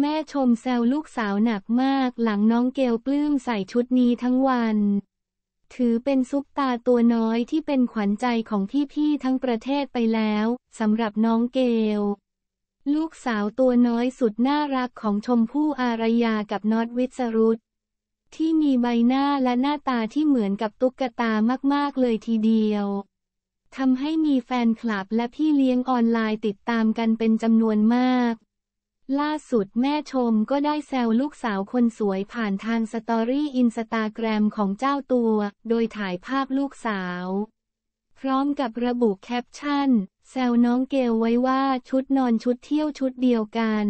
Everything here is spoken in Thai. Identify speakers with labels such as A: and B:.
A: แม่ชมแซวลูกสาวหนักมาก หลังน้องเกลปลื้มใส่ชุดนี้ทั้งวัน ถือเป็นซุปตาตัวน้อยที่เป็นขวัญใจของพี่ๆทั้งประเทศไปแล้วสำหรับน้องเกลลูกสาวตัวน้อยสุดน่ารักของชมพู่อารยากับน็อตวิสรุตที่มีใบหน้าและหน้าตาที่เหมือนกับตุ๊กตามากๆเลยทีเดียวทำให้มีแฟนคลับและพี่เลี้ยงออนไลน์ติดตามกันเป็นจำนวนมากล่าสุดแม่ชมก็ได้แซวลูกสาวคนสวยผ่านทางสตอรี่อินสตาแกรมของเจ้าตัว โดยถ่ายภาพลูกสาว พร้อมกับระบุแคปชั่น แซวน้องเกลไว้ว่าชุดนอนชุดเที่ยวชุดเดียวกัน